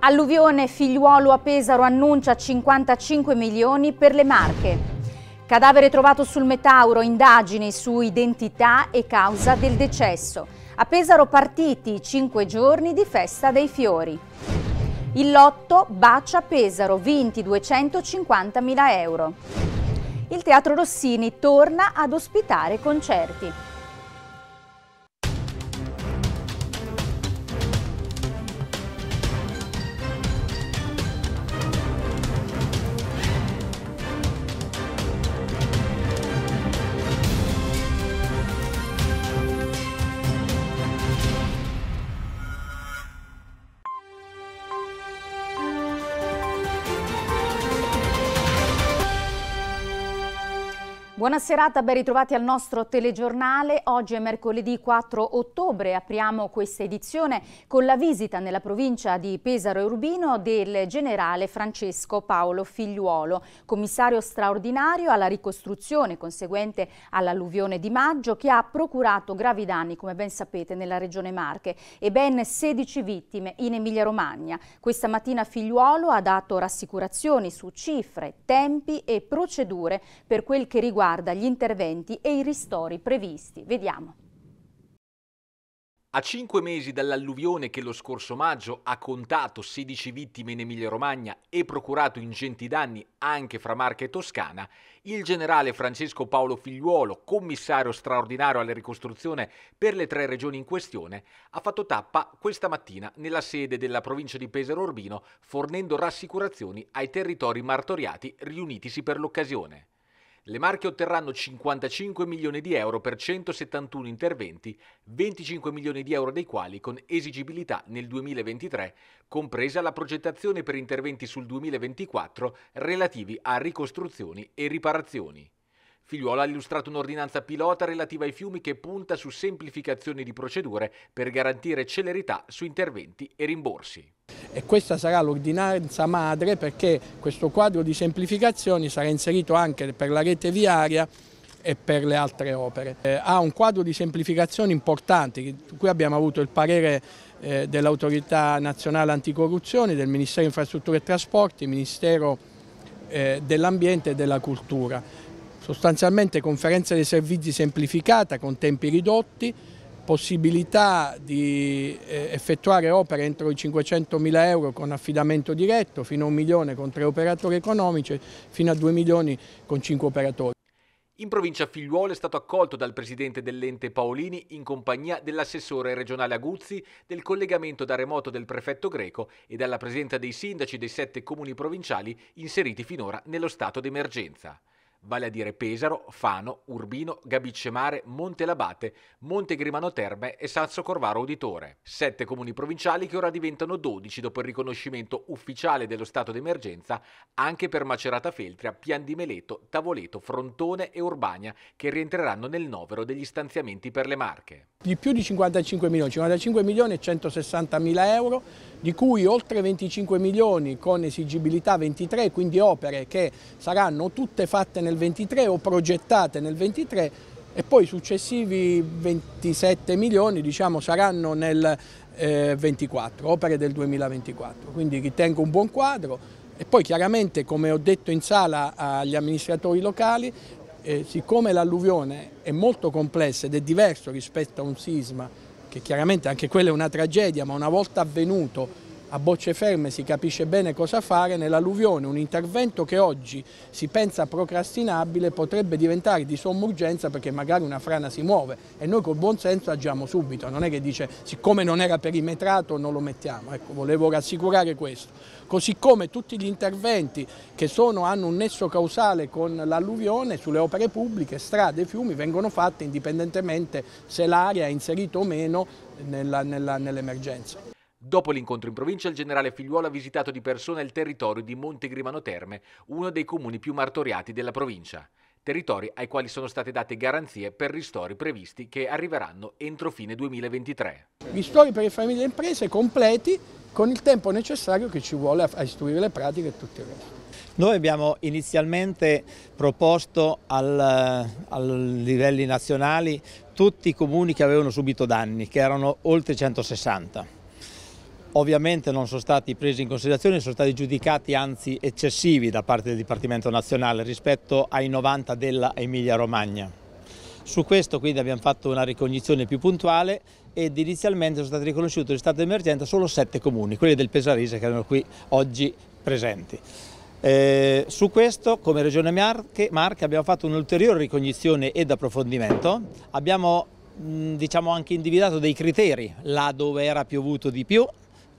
Alluvione figliuolo a Pesaro annuncia 55 milioni per le marche. Cadavere trovato sul Metauro, indagini su identità e causa del decesso. A Pesaro partiti 5 giorni di festa dei fiori. Il lotto bacia Pesaro, vinti 250 mila euro. Il Teatro Rossini torna ad ospitare concerti. Buona serata, ben ritrovati al nostro telegiornale. Oggi è mercoledì 4 ottobre. Apriamo questa edizione con la visita nella provincia di Pesaro e Urbino del generale Francesco Paolo Figliuolo, commissario straordinario alla ricostruzione conseguente all'alluvione di maggio che ha procurato gravi danni, come ben sapete, nella regione Marche e ben 16 vittime in Emilia-Romagna. Questa mattina Figliuolo ha dato rassicurazioni su cifre, tempi e procedure per quel che riguarda riguarda gli interventi e i ristori previsti. Vediamo. A cinque mesi dall'alluvione che lo scorso maggio ha contato 16 vittime in Emilia-Romagna e procurato ingenti danni anche fra Marca e Toscana, il generale Francesco Paolo Figliuolo, commissario straordinario alla ricostruzione per le tre regioni in questione, ha fatto tappa questa mattina nella sede della provincia di Pesaro Urbino, fornendo rassicurazioni ai territori martoriati riunitisi per l'occasione. Le Marche otterranno 55 milioni di euro per 171 interventi, 25 milioni di euro dei quali con esigibilità nel 2023, compresa la progettazione per interventi sul 2024 relativi a ricostruzioni e riparazioni. Figliuolo ha illustrato un'ordinanza pilota relativa ai fiumi che punta su semplificazioni di procedure per garantire celerità su interventi e rimborsi. E questa sarà l'ordinanza madre perché questo quadro di semplificazioni sarà inserito anche per la rete viaria e per le altre opere. Eh, ha un quadro di semplificazioni importanti, qui abbiamo avuto il parere eh, dell'Autorità Nazionale Anticorruzione, del Ministero Infrastrutture e Trasporti, Ministero eh, dell'Ambiente e della Cultura sostanzialmente conferenza dei servizi semplificata con tempi ridotti, possibilità di eh, effettuare opere entro i 500.000 euro con affidamento diretto, fino a un milione con tre operatori economici, fino a due milioni con cinque operatori. In provincia Figliuolo è stato accolto dal presidente dell'ente Paolini in compagnia dell'assessore regionale Aguzzi, del collegamento da remoto del prefetto Greco e dalla presenza dei sindaci dei sette comuni provinciali inseriti finora nello stato d'emergenza vale a dire Pesaro, Fano, Urbino, Gabicemare, Monte Labate, Monte Grimano Terme e Sazzo Corvaro Uditore. Sette comuni provinciali che ora diventano 12 dopo il riconoscimento ufficiale dello stato d'emergenza anche per Macerata Feltria, Pian di Meleto, Tavoleto, Frontone e Urbania che rientreranno nel novero degli stanziamenti per le Marche di più di 55 milioni, 55 milioni e 160 mila euro, di cui oltre 25 milioni con esigibilità 23, quindi opere che saranno tutte fatte nel 23 o progettate nel 23 e poi successivi 27 milioni diciamo, saranno nel eh, 24, opere del 2024. Quindi ritengo un buon quadro. E poi chiaramente, come ho detto in sala agli amministratori locali, eh, siccome l'alluvione è molto complessa ed è diverso rispetto a un sisma, che chiaramente anche quella è una tragedia, ma una volta avvenuto a bocce ferme si capisce bene cosa fare, nell'alluvione un intervento che oggi si pensa procrastinabile potrebbe diventare di somma urgenza perché magari una frana si muove e noi col buon senso agiamo subito, non è che dice siccome non era perimetrato non lo mettiamo, ecco volevo rassicurare questo così come tutti gli interventi che sono, hanno un nesso causale con l'alluvione sulle opere pubbliche, strade, e fiumi, vengono fatti indipendentemente se l'area è inserita o meno nell'emergenza. Nell Dopo l'incontro in provincia, il generale Figliuolo ha visitato di persona il territorio di Montegrimano Terme, uno dei comuni più martoriati della provincia territori ai quali sono state date garanzie per ristori previsti che arriveranno entro fine 2023. Ristori per le famiglie e le imprese completi con il tempo necessario che ci vuole a istruire le pratiche e tutto il resto. Noi abbiamo inizialmente proposto ai livelli nazionali tutti i comuni che avevano subito danni, che erano oltre 160 ovviamente non sono stati presi in considerazione, sono stati giudicati anzi eccessivi da parte del Dipartimento Nazionale rispetto ai 90 della Emilia Romagna. Su questo quindi abbiamo fatto una ricognizione più puntuale ed inizialmente sono stati riconosciuti in stato di emergenza solo sette comuni, quelli del Pesarese che erano qui oggi presenti. Eh, su questo come Regione Marche, Marche abbiamo fatto un'ulteriore ricognizione ed approfondimento, abbiamo mh, diciamo anche individuato dei criteri là dove era piovuto di più,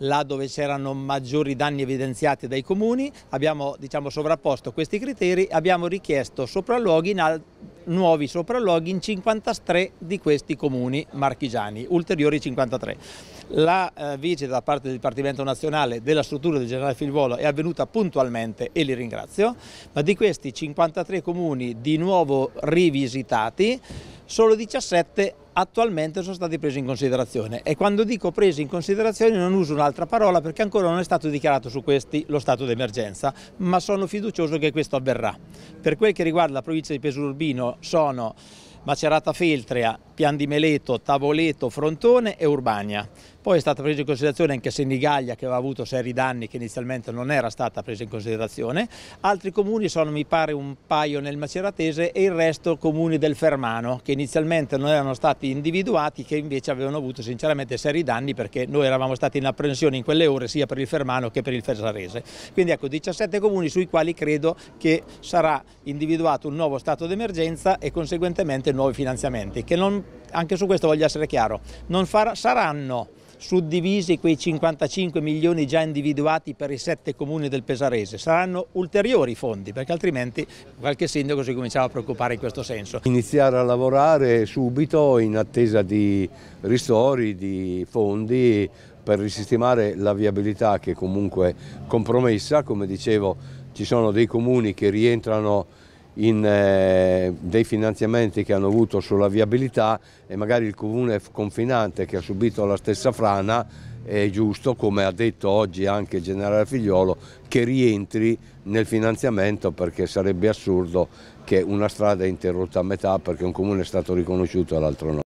là dove c'erano maggiori danni evidenziati dai comuni, abbiamo diciamo, sovrapposto questi criteri, e abbiamo richiesto sopralluoghi in nuovi sopralluoghi in 53 di questi comuni marchigiani, ulteriori 53. La eh, visita da parte del Dipartimento Nazionale della struttura del generale Filvolo è avvenuta puntualmente e li ringrazio, ma di questi 53 comuni di nuovo rivisitati, solo 17 attualmente sono stati presi in considerazione e quando dico presi in considerazione non uso un'altra parola perché ancora non è stato dichiarato su questi lo stato d'emergenza, ma sono fiducioso che questo avverrà. Per quel che riguarda la provincia di Pesururbino sono Macerata Feltrea Pian di Meleto, Tavoleto, Frontone e Urbania. Poi è stata presa in considerazione anche Senigallia che aveva avuto seri danni che inizialmente non era stata presa in considerazione. Altri comuni sono mi pare un paio nel Maceratese e il resto comuni del Fermano che inizialmente non erano stati individuati che invece avevano avuto sinceramente seri danni perché noi eravamo stati in apprensione in quelle ore sia per il Fermano che per il Fesarese. Quindi ecco 17 comuni sui quali credo che sarà individuato un nuovo stato d'emergenza e conseguentemente nuovi finanziamenti che non anche su questo voglio essere chiaro, non far, saranno suddivisi quei 55 milioni già individuati per i sette comuni del Pesarese. Saranno ulteriori fondi perché altrimenti qualche sindaco si cominciava a preoccupare in questo senso. Iniziare a lavorare subito in attesa di ristori, di fondi per risistemare la viabilità che è comunque compromessa, come dicevo ci sono dei comuni che rientrano in eh, dei finanziamenti che hanno avuto sulla viabilità e magari il comune confinante che ha subito la stessa frana è giusto, come ha detto oggi anche il generale Figliolo, che rientri nel finanziamento perché sarebbe assurdo che una strada è interrotta a metà perché un comune è stato riconosciuto e l'altro no.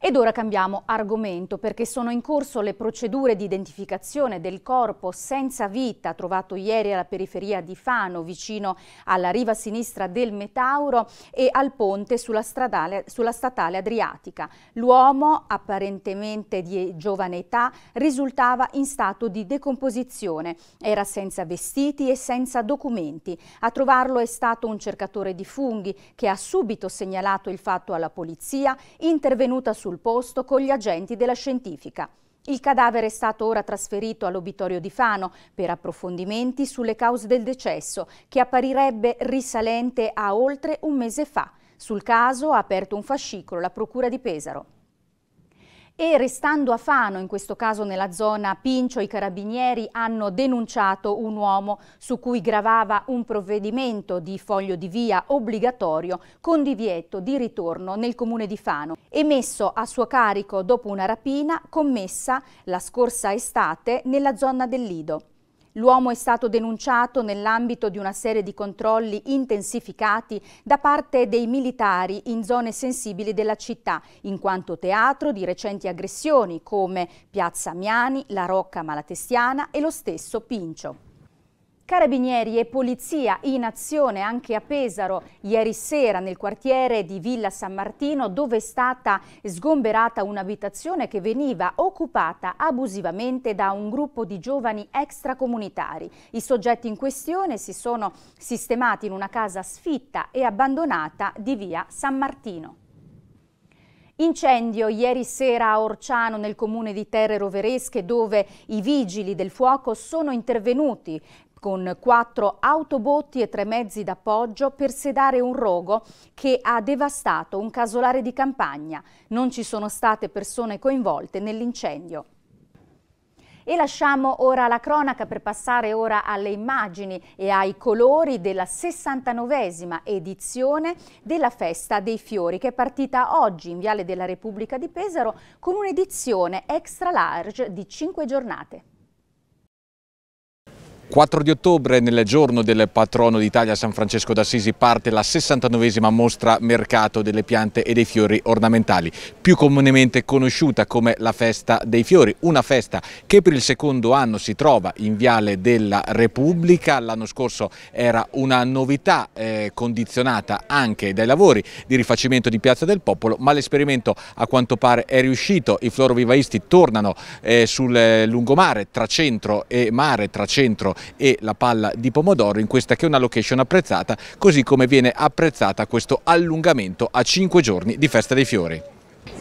Ed ora cambiamo argomento perché sono in corso le procedure di identificazione del corpo senza vita trovato ieri alla periferia di Fano vicino alla riva sinistra del Metauro e al ponte sulla, stradale, sulla statale Adriatica. L'uomo, apparentemente di giovane età, risultava in stato di decomposizione. Era senza vestiti e senza documenti. A trovarlo è stato un cercatore di funghi che ha subito segnalato il fatto alla polizia intervenuta su sul posto con gli agenti della scientifica. Il cadavere è stato ora trasferito all'obitorio di Fano per approfondimenti sulle cause del decesso, che apparirebbe risalente a oltre un mese fa. Sul caso ha aperto un fascicolo la Procura di Pesaro e restando a Fano, in questo caso nella zona Pincio, i carabinieri hanno denunciato un uomo su cui gravava un provvedimento di foglio di via obbligatorio con divieto di ritorno nel comune di Fano, emesso a suo carico dopo una rapina commessa la scorsa estate nella zona del Lido. L'uomo è stato denunciato nell'ambito di una serie di controlli intensificati da parte dei militari in zone sensibili della città, in quanto teatro di recenti aggressioni come Piazza Miani, la Rocca Malatestiana e lo stesso Pincio. Carabinieri e polizia in azione anche a Pesaro ieri sera nel quartiere di Villa San Martino dove è stata sgomberata un'abitazione che veniva occupata abusivamente da un gruppo di giovani extracomunitari. I soggetti in questione si sono sistemati in una casa sfitta e abbandonata di Via San Martino. Incendio ieri sera a Orciano nel comune di Terre Roveresche dove i vigili del fuoco sono intervenuti con quattro autobotti e tre mezzi d'appoggio per sedare un rogo che ha devastato un casolare di campagna. Non ci sono state persone coinvolte nell'incendio. E lasciamo ora la cronaca per passare ora alle immagini e ai colori della 69esima edizione della Festa dei Fiori che è partita oggi in Viale della Repubblica di Pesaro con un'edizione extra large di 5 giornate. 4 di ottobre, nel giorno del patrono d'Italia San Francesco d'Assisi, parte la 69esima mostra mercato delle piante e dei fiori ornamentali, più comunemente conosciuta come la Festa dei Fiori, una festa che per il secondo anno si trova in Viale della Repubblica. L'anno scorso era una novità eh, condizionata anche dai lavori di rifacimento di Piazza del Popolo, ma l'esperimento a quanto pare è riuscito. I florovivaisti tornano eh, sul eh, lungomare, tra centro e mare, tra centro e la palla di pomodoro in questa che è una location apprezzata, così come viene apprezzata questo allungamento a 5 giorni di Festa dei Fiori.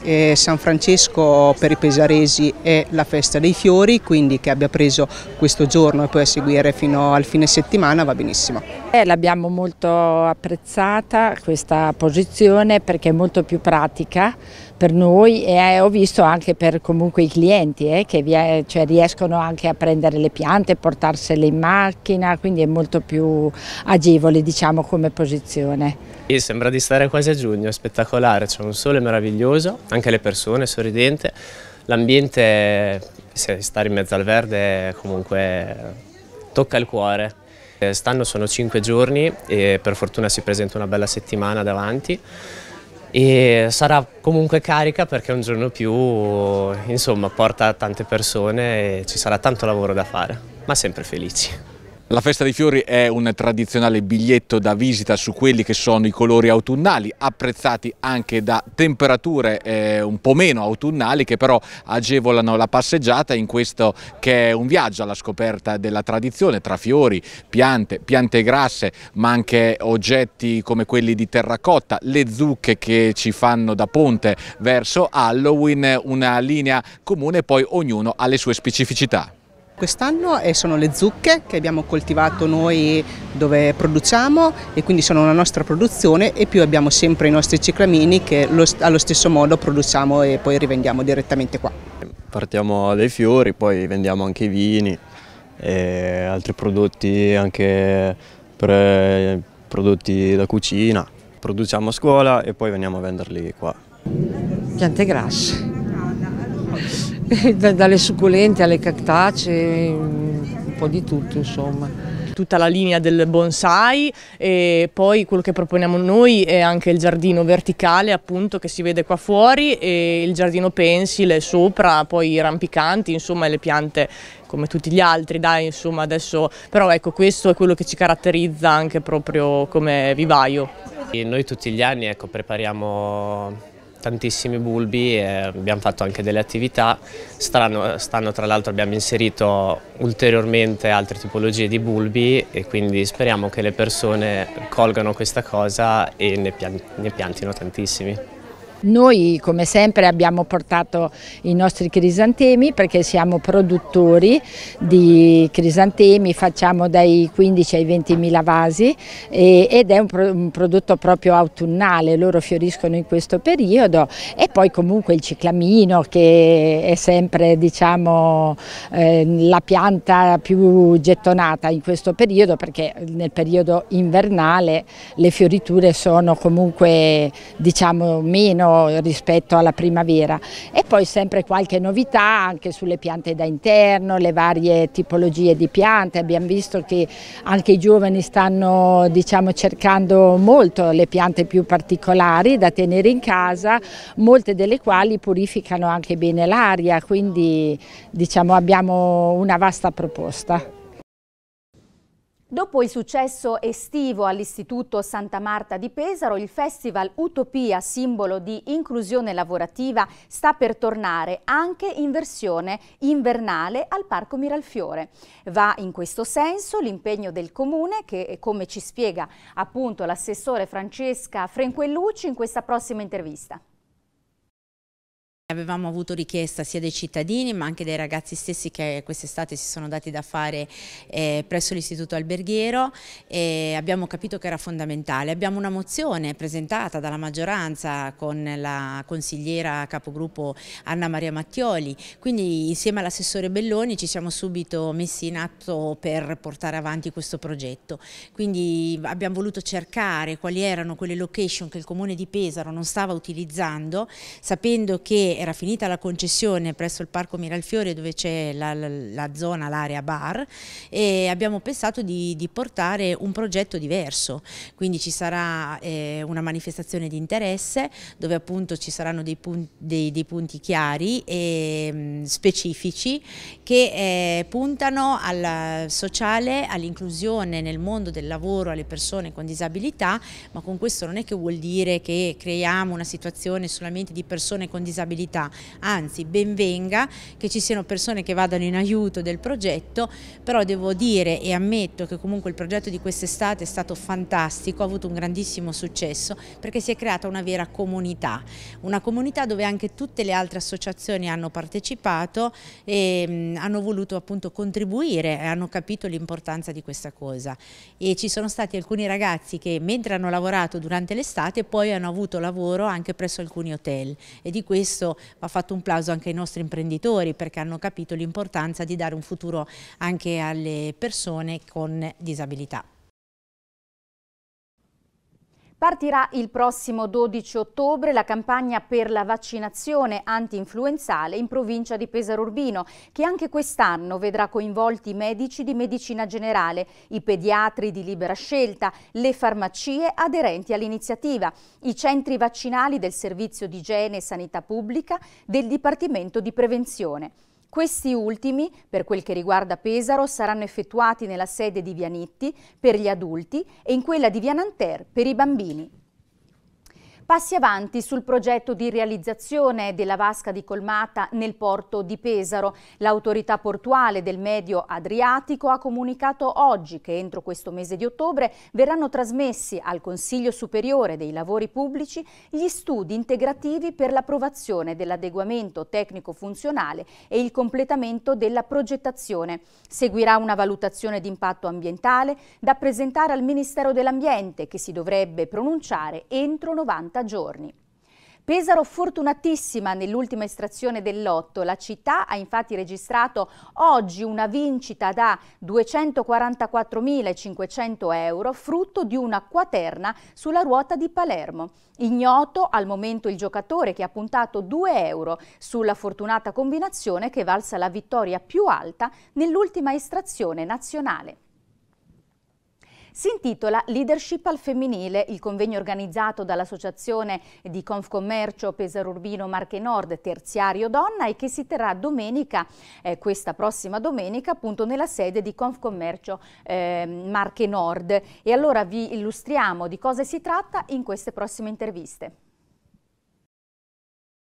Eh, San Francesco per i pesaresi è la festa dei fiori, quindi che abbia preso questo giorno e poi a seguire fino al fine settimana va benissimo. Eh, L'abbiamo molto apprezzata questa posizione perché è molto più pratica per noi e eh, ho visto anche per comunque i clienti eh, che è, cioè riescono anche a prendere le piante, portarsele in macchina, quindi è molto più agevole diciamo come posizione. E sembra di stare quasi a giugno, è spettacolare, c'è un sole meraviglioso, anche le persone sorridente, l'ambiente, stare in mezzo al verde comunque tocca il cuore. Eh, stanno sono cinque giorni e per fortuna si presenta una bella settimana davanti e sarà comunque carica perché un giorno più insomma porta tante persone e ci sarà tanto lavoro da fare, ma sempre felici. La Festa dei Fiori è un tradizionale biglietto da visita su quelli che sono i colori autunnali, apprezzati anche da temperature eh, un po' meno autunnali che però agevolano la passeggiata in questo che è un viaggio alla scoperta della tradizione tra fiori, piante, piante grasse, ma anche oggetti come quelli di terracotta, le zucche che ci fanno da ponte verso Halloween, una linea comune, poi ognuno ha le sue specificità. Quest'anno eh, sono le zucche che abbiamo coltivato noi dove produciamo e quindi sono una nostra produzione e più abbiamo sempre i nostri ciclamini che allo stesso modo produciamo e poi rivendiamo direttamente qua. Partiamo dai fiori, poi vendiamo anche i vini e altri prodotti anche per eh, prodotti da cucina. Produciamo a scuola e poi veniamo a venderli qua. Piante grasse. dalle succulente alle cactacee, un po' di tutto insomma tutta la linea del bonsai e poi quello che proponiamo noi è anche il giardino verticale appunto che si vede qua fuori e il giardino pensile sopra, poi i rampicanti, insomma e le piante come tutti gli altri, dai, insomma adesso però ecco questo è quello che ci caratterizza anche proprio come vivaio. E noi tutti gli anni ecco, prepariamo tantissimi bulbi e abbiamo fatto anche delle attività. Strano, stanno tra l'altro abbiamo inserito ulteriormente altre tipologie di bulbi e quindi speriamo che le persone colgano questa cosa e ne, pian ne piantino tantissimi. Noi come sempre abbiamo portato i nostri crisantemi perché siamo produttori di crisantemi, facciamo dai 15 ai 20 mila vasi e, ed è un, pro, un, prodotto proprio autunnale, loro fioriscono in questo periodo e poi comunque il ciclamino che è sempre diciamo, eh, la pianta più gettonata in questo periodo perché nel periodo invernale le fioriture sono comunque diciamo, meno meno rispetto alla primavera e poi sempre qualche novità anche sulle piante da interno, le varie tipologie di piante, abbiamo visto che anche i giovani stanno diciamo, cercando molto le piante più particolari da tenere in casa, molte delle quali purificano anche bene l'aria, quindi diciamo, abbiamo una vasta proposta. Dopo il successo estivo all'Istituto Santa Marta di Pesaro, il Festival Utopia, simbolo di inclusione lavorativa, sta per tornare anche in versione invernale al Parco Miralfiore. Va in questo senso l'impegno del Comune che, come ci spiega appunto l'assessore Francesca Frenquellucci in questa prossima intervista. Avevamo avuto richiesta sia dei cittadini ma anche dai ragazzi stessi che quest'estate si sono dati da fare eh, presso l'istituto alberghiero e abbiamo capito che era fondamentale. Abbiamo una mozione presentata dalla maggioranza con la consigliera capogruppo Anna Maria Mattioli, quindi insieme all'assessore Belloni ci siamo subito messi in atto per portare avanti questo progetto. Quindi abbiamo voluto cercare quali erano quelle location che il comune di Pesaro non stava utilizzando, sapendo che era finita la concessione presso il Parco Miralfiore dove c'è la, la, la, zona, l'area bar e abbiamo pensato di, di, portare un progetto diverso, quindi ci sarà eh, una manifestazione di interesse dove appunto ci saranno dei punti, dei, dei punti chiari e mh, mm, specifici che eh, puntano al sociale, all'inclusione nel mondo del lavoro alle persone con disabilità, ma con questo non è che vuol dire che creiamo una situazione solamente di persone con disabilità attività, anzi benvenga che ci siano persone che vadano in aiuto del progetto, però devo dire e ammetto che comunque il progetto di quest'estate è stato fantastico, ha avuto un grandissimo successo perché si è creata una vera comunità, una comunità dove anche tutte le altre associazioni hanno partecipato e hanno voluto appunto contribuire e hanno capito l'importanza di questa cosa e ci sono stati alcuni ragazzi che mentre hanno lavorato durante l'estate poi hanno avuto lavoro anche presso alcuni hotel e di questo va fatto un plauso anche ai nostri imprenditori perché hanno capito l'importanza di dare un futuro anche alle persone con disabilità. Partirà il prossimo 12 ottobre la campagna per la vaccinazione anti-influenzale in provincia di Pesaro Urbino, che anche quest'anno vedrà coinvolti i medici di medicina generale, i pediatri di libera scelta, le farmacie aderenti all'iniziativa, i centri vaccinali del Servizio di Igiene e Sanità Pubblica, del Dipartimento di Prevenzione. Questi ultimi, per quel che riguarda Pesaro, saranno effettuati nella sede di Vianitti per gli adulti e in quella di Viananter per i bambini. Passi avanti sul progetto di realizzazione della vasca di colmata nel porto di Pesaro. L'autorità portuale del Medio Adriatico ha comunicato oggi che entro questo mese di ottobre verranno trasmessi al Consiglio Superiore dei Lavori Pubblici gli studi integrativi per l'approvazione dell'adeguamento tecnico-funzionale e il completamento della progettazione. Seguirà una valutazione di impatto ambientale da presentare al Ministero dell'Ambiente che si dovrebbe pronunciare entro 90 40 giorni. Pesaro fortunatissima nell'ultima estrazione del lotto, la città ha infatti registrato oggi una vincita da 244.500 euro frutto di una quaterna sulla ruota di Palermo. Ignoto al momento il giocatore che ha puntato 2 euro sulla fortunata combinazione che valsa la vittoria più alta nell'ultima estrazione nazionale. Si intitola Leadership al femminile, il convegno organizzato dall'associazione di Confcommercio Pesaro Urbino Marche Nord Terziario Donna e che si terrà domenica, eh, questa prossima domenica, appunto nella sede di Confcommercio eh, Marche Nord. E allora vi illustriamo di cosa si tratta in queste prossime interviste.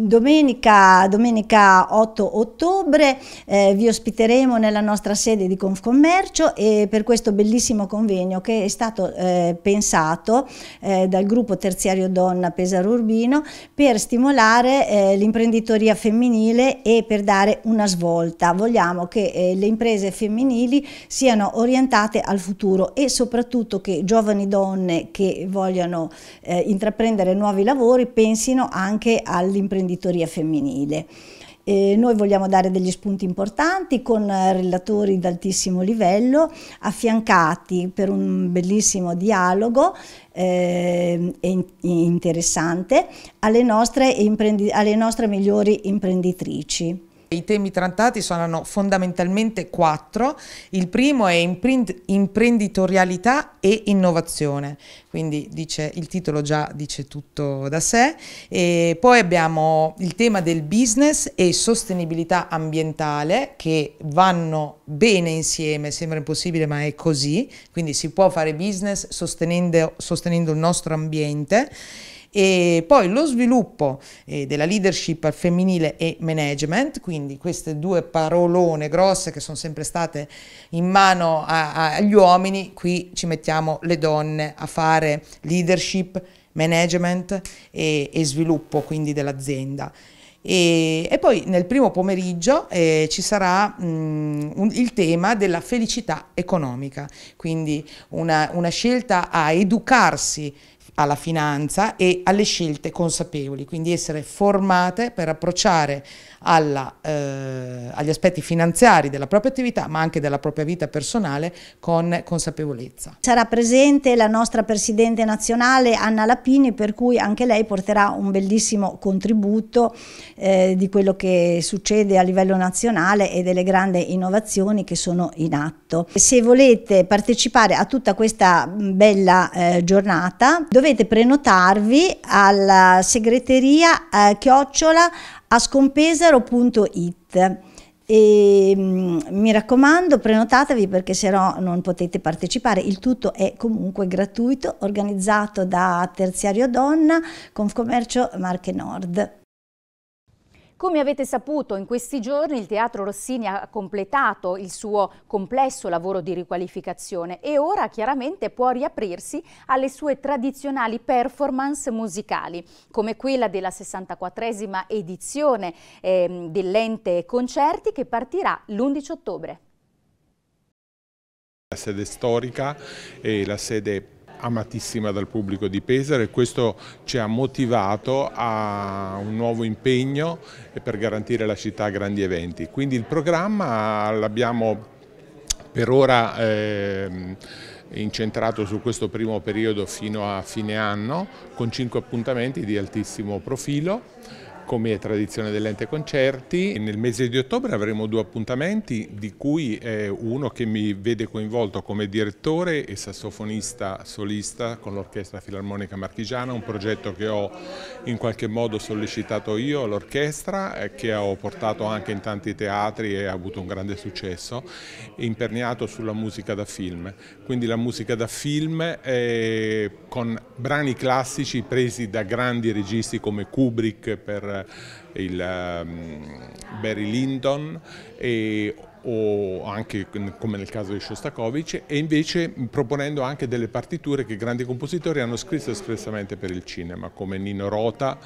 Domenica, domenica, 8 ottobre eh, vi ospiteremo nella nostra sede di Confcommercio e per questo bellissimo convegno che è stato eh, pensato eh, dal gruppo terziario Donna Pesaro Urbino per stimolare eh, l'imprenditoria femminile e per dare una svolta. Vogliamo che eh, le imprese femminili siano orientate al futuro e soprattutto che giovani donne che vogliono eh, intraprendere nuovi lavori pensino anche all'imprenditoria imprenditoria femminile. Eh, noi vogliamo dare degli spunti importanti con eh, relatori d'altissimo livello, affiancati per un bellissimo dialogo eh, interessante alle nostre, alle nostre migliori imprenditrici. I temi trattati sono fondamentalmente quattro. Il primo è imprenditorialità e innovazione, quindi dice, il titolo già dice tutto da sé. E poi abbiamo il tema del business e sostenibilità ambientale che vanno bene insieme, sembra impossibile ma è così, quindi si può fare business sostenendo, sostenendo il nostro ambiente. E poi lo sviluppo eh, della leadership femminile e management, quindi queste due parolone grosse che sono sempre state in mano a, a, agli uomini, qui ci mettiamo le donne a fare leadership, management e, e sviluppo quindi dell'azienda. E, e, poi nel primo pomeriggio eh, ci sarà mh, mm, un, il tema della felicità economica, quindi una, una scelta a educarsi alla finanza e alle scelte consapevoli, quindi essere formate per approcciare alla, eh, agli aspetti finanziari della propria attività ma anche della propria vita personale con consapevolezza. Sarà presente la nostra Presidente nazionale Anna Lapini per cui anche lei porterà un bellissimo contributo eh, di quello che succede a livello nazionale e delle grandi innovazioni che sono in atto. Se volete partecipare a tutta questa mm, bella eh, giornata dovete prenotarvi alla segreteria eh, chiocciola ascompesaro.it. E, ehm, mi raccomando, prenotatevi perché se no non potete partecipare. Il tutto è comunque gratuito, organizzato da Terziario Donna, Confcommercio Marche Nord. Come avete saputo, in questi giorni il Teatro Rossini ha completato il suo complesso lavoro di riqualificazione e ora chiaramente può riaprirsi alle sue tradizionali performance musicali, come quella della 64esima edizione eh, dell'ente concerti che partirà l'11 ottobre. La sede storica e la sede amatissima dal pubblico di Pesaro e questo ci ha motivato a un nuovo impegno per garantire la città a grandi eventi. Quindi il programma l'abbiamo per ora ehm, incentrato su questo primo periodo fino a fine anno con cinque appuntamenti di altissimo profilo come è tradizione dell'ente concerti. Nel mese di ottobre avremo due appuntamenti, di cui uno che mi vede coinvolto come direttore e sassofonista solista con l'Orchestra Filarmonica Marchigiana, un progetto che ho in qualche modo sollecitato io all'orchestra, eh, che ho portato anche in tanti teatri e ha avuto un grande successo, imperniato sulla musica da film. Quindi la musica da film con brani classici presi da grandi registi come Kubrick per eh, il ehm, Barry Lyndon e, o anche come nel caso di Shostakovich e invece proponendo anche delle partiture che grandi compositori hanno scritto espressamente per il cinema come Nino Rota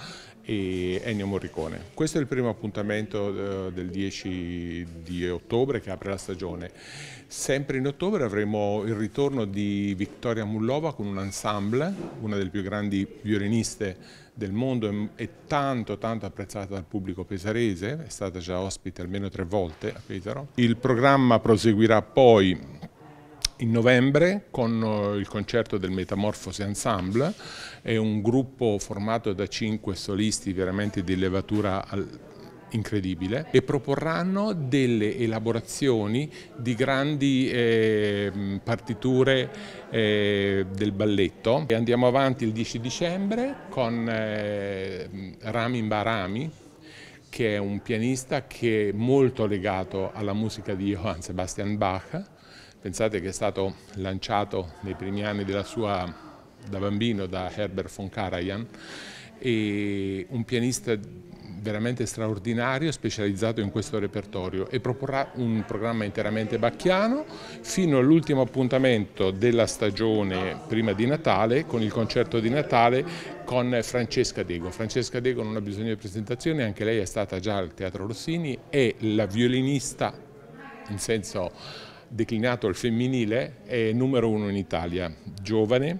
e Ennio Morricone. Questo è il primo appuntamento eh, del 10 di ottobre che apre la stagione. Sempre in ottobre avremo il ritorno di Vittoria Mullova con un ensemble, una delle più grandi violiniste del mondo è tanto tanto apprezzata dal pubblico pesarese, è stata già ospite almeno tre volte a Pesaro. Il programma proseguirà poi in novembre con eh, il concerto del Metamorfosi Ensemble, è un gruppo formato da cinque solisti veramente di levatura al incredibile e proporranno delle elaborazioni di grandi eh, partiture eh, del balletto. E andiamo avanti il 10 dicembre con eh, Ramin Barami che è un pianista che è molto legato alla musica di Johann Sebastian Bach. Pensate che è stato lanciato nei primi anni della sua da bambino da Herbert von Karajan e un pianista veramente straordinario specializzato in questo repertorio e proporrà un programma interamente bacchiano fino all'ultimo appuntamento della stagione prima di Natale con il concerto di Natale con Francesca Dego. Francesca Dego non ha bisogno di presentazioni, anche lei è stata già al Teatro Rossini, è la violinista in senso declinato al femminile, è numero uno in Italia, giovane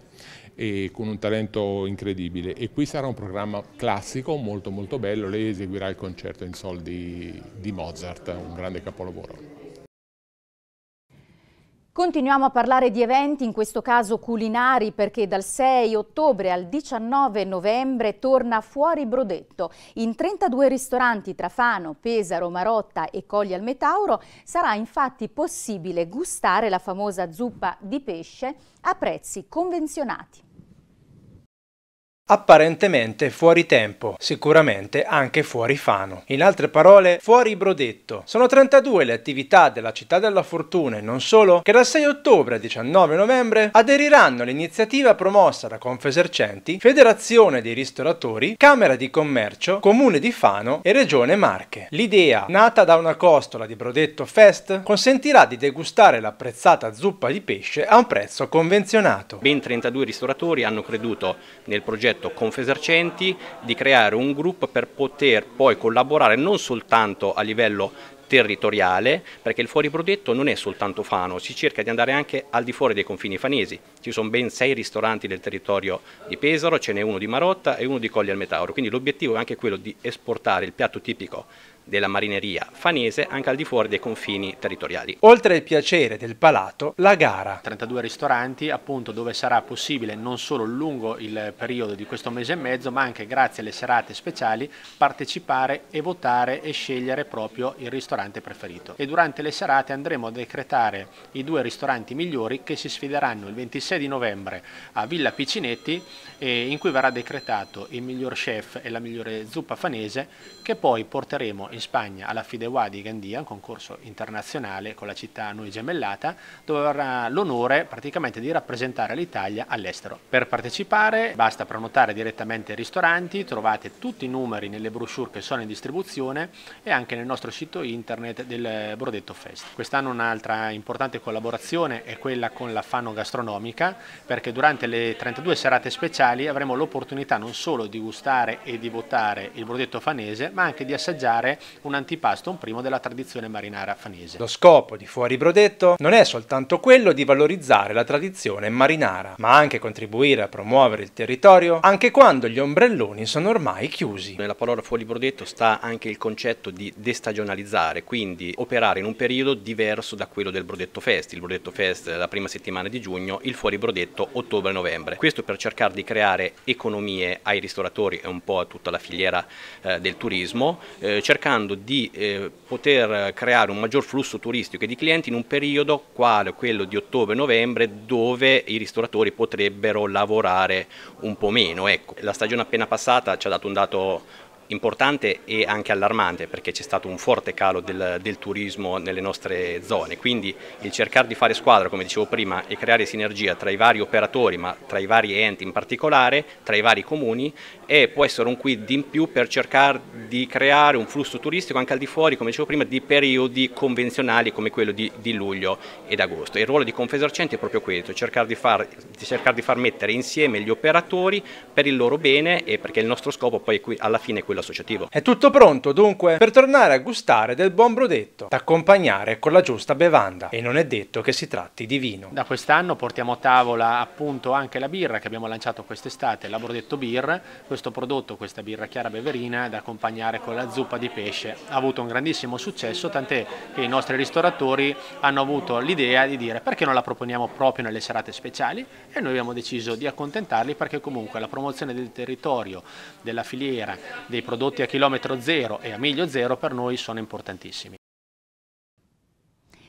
e con un talento incredibile e qui sarà un programma classico molto molto bello, lei eseguirà il concerto in sol di, di Mozart, un grande capolavoro. Continuiamo a parlare di eventi, in questo caso culinari, perché dal 6 ottobre al 19 novembre torna Fuori Brodetto. In 32 ristoranti tra Fano, Pesaro, Marotta e Coglia al Metauro sarà infatti possibile gustare la famosa zuppa di pesce a prezzi convenzionati. Apparentemente fuori tempo, sicuramente anche fuori fano. In altre parole, fuori brodetto. Sono 32 le attività della Città della Fortuna e non solo, che dal 6 ottobre al 19 novembre aderiranno all'iniziativa promossa da Confesercenti, Federazione dei Ristoratori, Camera di Commercio, Comune di Fano e Regione Marche. L'idea, nata da una costola di Brodetto Fest, consentirà di degustare l'apprezzata zuppa di pesce a un prezzo convenzionato. Ben 32 ristoratori hanno creduto nel progetto progetto Confesercenti di creare un gruppo per poter poi collaborare non soltanto a livello territoriale, perché il fuoriprodotto non è soltanto Fano, si cerca di andare anche al di fuori dei confini fanesi. Ci sono ben sei ristoranti del territorio di Pesaro, ce n'è uno di Marotta e uno di Colli al Metauro, quindi l'obiettivo è anche quello di esportare il piatto tipico della marineria fanese anche al di fuori dei confini territoriali. Oltre al piacere del palato, la gara. 32 ristoranti appunto dove sarà possibile non solo lungo il periodo di questo mese e mezzo ma anche grazie alle serate speciali partecipare e votare e scegliere proprio il ristorante preferito. E durante le serate andremo a decretare i due ristoranti migliori che si sfideranno il 26 di novembre a Villa Picinetti eh, in cui verrà decretato il miglior chef e la migliore zuppa fanese che poi porteremo in Spagna alla Fidewa di Gandia, un concorso internazionale con la città a noi gemellata, dove avrà l'onore praticamente di rappresentare l'Italia all'estero. Per partecipare basta prenotare direttamente i ristoranti, trovate tutti i numeri nelle brochure che sono in distribuzione e anche nel nostro sito internet del Brodetto Fest. Quest'anno un'altra importante collaborazione è quella con la Fano Gastronomica, perché durante le 32 serate speciali avremo l'opportunità non solo di gustare e di votare il Brodetto Fanese, ma anche di assaggiare un antipasto, un primo della tradizione marinara fanese. Lo scopo di Fuori Brodetto non è soltanto quello di valorizzare la tradizione marinara, ma anche contribuire a promuovere il territorio anche quando gli ombrelloni sono ormai chiusi. Nella parola Fuori Brodetto sta anche il concetto di destagionalizzare, quindi operare in un periodo diverso da quello del Brodetto Fest. Il Brodetto Fest la prima settimana di giugno, il Fuori Brodetto ottobre-novembre. Questo per cercare di creare economie ai ristoratori e un po' a tutta la filiera eh, del turismo turismo eh, cercando di eh, poter creare un maggior flusso turistico e di clienti in un periodo quale quello di ottobre-novembre dove i ristoratori potrebbero lavorare un po' meno. Ecco, la stagione appena passata ci ha dato un dato importante e anche allarmante perché c'è stato un forte calo del, del, turismo nelle nostre zone, quindi il cercare di fare squadra, come dicevo prima, e creare sinergia tra i vari operatori, ma tra i vari enti in particolare, tra i vari comuni, e può essere un quid in più per cercare di creare un flusso turistico anche al di fuori, come dicevo prima, di periodi convenzionali come quello di, di luglio ed agosto. E il ruolo di Confesercenti è proprio questo, cercare di, far, di cercare di far mettere insieme gli operatori per il loro bene e perché il nostro scopo poi alla fine è quello quello associativo. È tutto pronto dunque per tornare a gustare del buon brodetto, da accompagnare con la giusta bevanda e non è detto che si tratti di vino. Da quest'anno portiamo a tavola appunto anche la birra che abbiamo lanciato quest'estate, la Brodetto Beer, questo prodotto, questa birra chiara beverina da accompagnare con la zuppa di pesce. Ha avuto un grandissimo successo, tant'è che i nostri ristoratori hanno avuto l'idea di dire perché non la proponiamo proprio nelle serate speciali e noi abbiamo deciso di accontentarli perché comunque la promozione del territorio, della filiera, dei prodotti a chilometro zero e a miglio zero per noi sono importantissimi.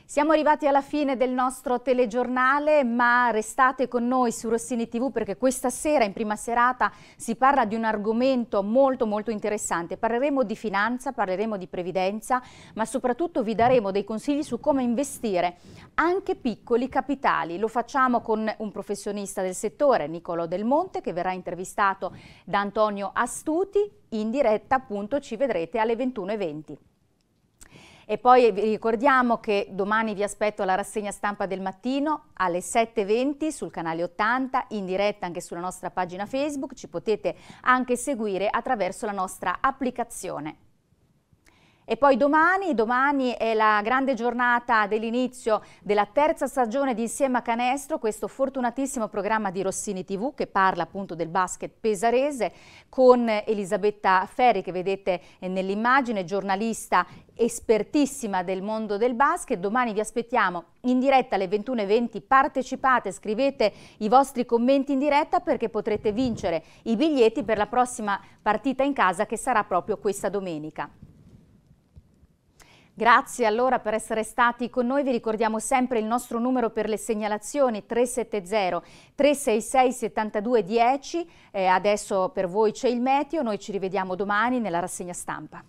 Siamo arrivati alla fine del nostro telegiornale, ma restate con noi su Rossini TV perché questa sera in prima serata si parla di un argomento molto molto interessante. Parleremo di finanza, parleremo di previdenza, ma soprattutto vi daremo dei consigli su come investire anche piccoli capitali. Lo facciamo con un professionista del settore, Nicolo Del Monte, che verrà intervistato da Antonio Astuti. In diretta appunto ci vedrete alle 21.20. E poi vi ricordiamo che domani vi aspetto alla rassegna stampa del mattino alle 7.20 sul canale 80, in diretta anche sulla nostra pagina Facebook. Ci potete anche seguire attraverso la nostra applicazione. E poi domani, domani è la grande giornata dell'inizio della terza stagione di Insieme a Canestro, questo fortunatissimo programma di Rossini TV che parla appunto del basket pesarese con Elisabetta Ferri che vedete nell'immagine, giornalista espertissima del mondo del basket. Domani vi aspettiamo in diretta alle 21.20, partecipate, scrivete i vostri commenti in diretta perché potrete vincere i biglietti per la prossima partita in casa che sarà proprio questa domenica. Grazie allora per essere stati con noi, vi ricordiamo sempre il nostro numero per le segnalazioni 370 366 7210, eh, adesso per voi c'è il meteo, noi ci rivediamo domani nella rassegna stampa.